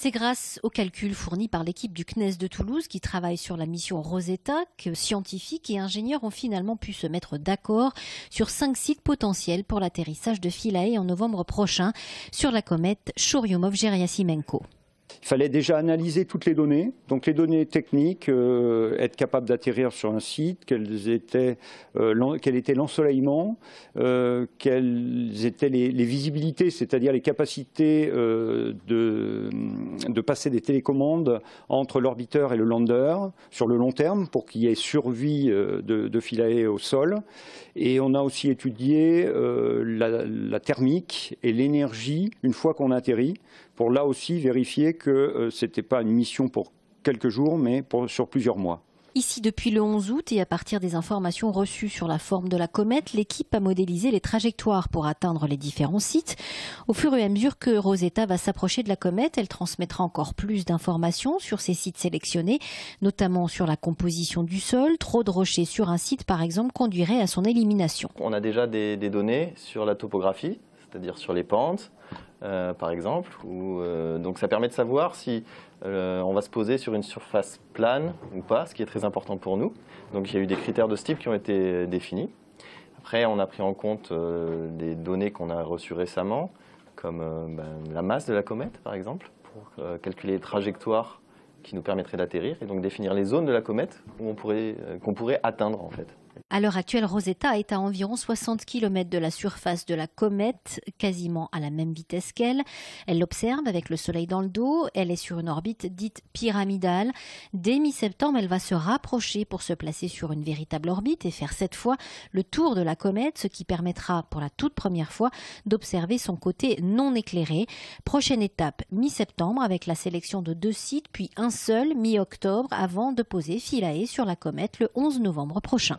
C'est grâce aux calculs fournis par l'équipe du CNES de Toulouse qui travaille sur la mission Rosetta que scientifiques et ingénieurs ont finalement pu se mettre d'accord sur cinq sites potentiels pour l'atterrissage de Philae en novembre prochain sur la comète Churyumov-Geriasimenko. Il fallait déjà analyser toutes les données, donc les données techniques, euh, être capable d'atterrir sur un site, euh, quel était l'ensoleillement, euh, quelles étaient les, visibilités, c'est-à-dire les capacités de, passer des télécommandes entre l'orbiteur et le lander sur le long terme pour qu'il y ait survie de, de Philae au sol. Et on a aussi étudié la, la thermique et l'énergie une fois qu'on atterrit pour là aussi vérifier que euh, ce n'était pas une mission pour quelques jours, mais sur plusieurs mois. Ici, depuis le 11 août et à partir des informations reçues sur la forme de la comète, l'équipe a modélisé les trajectoires pour atteindre les différents sites. Au fur et à mesure que Rosetta va s'approcher de la comète, elle transmettra encore plus d'informations sur ces sites sélectionnés, notamment sur la composition du sol. Trop de rochers sur un site, par exemple, conduirait à son élimination. On a déjà des données sur la topographie, c'est-à-dire sur les pentes, euh, par exemple. Euh, donc ça permet de savoir si euh, on va se poser sur une surface plane ou pas, ce qui est très important pour nous. Donc il y a eu des critères de ce type qui ont été définis. Après, on a pris en compte des données qu'on a reçues récemment, comme ben, la masse de la comète, par exemple, pour calculer les trajectoires qui nous permettraient d'atterrir et donc définir les zones de la comète qu'on pourrait, pourrait atteindre en fait. À l'heure actuelle, Rosetta est à environ 60 km de la surface de la comète, quasiment à la même vitesse qu'elle. Elle l'observe avec le Soleil dans le dos. Elle est sur une orbite dite pyramidale. Dès mi-septembre, elle va se rapprocher pour se placer sur une véritable orbite et faire cette fois le tour de la comète, ce qui permettra pour la toute première fois d'observer son côté non éclairé. Prochaine étape, mi-septembre, avec la sélection de deux sites, puis un seul, mi-octobre, avant de poser Philae sur la comète le 11 novembre prochain.